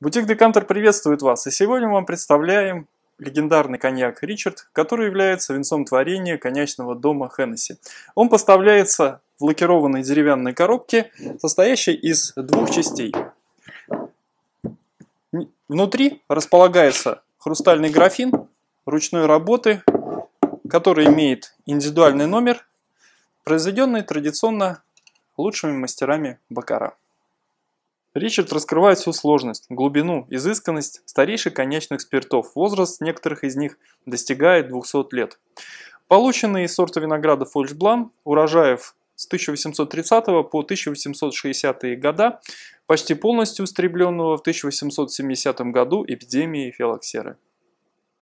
Бутик Декантер приветствует вас, и сегодня мы вам представляем легендарный коньяк Ричард, который является венцом творения коньячного дома Хеннесси. Он поставляется в лакированной деревянной коробке, состоящей из двух частей. Внутри располагается хрустальный графин ручной работы, который имеет индивидуальный номер, произведенный традиционно лучшими мастерами Бакара. Ричард раскрывает всю сложность, глубину, изысканность старейших конечных спиртов. Возраст некоторых из них достигает 200 лет. Полученные из сорта винограда Фольшблан, урожаев с 1830 по 1860 года, почти полностью устребленного в 1870 году эпидемией фелоксеры.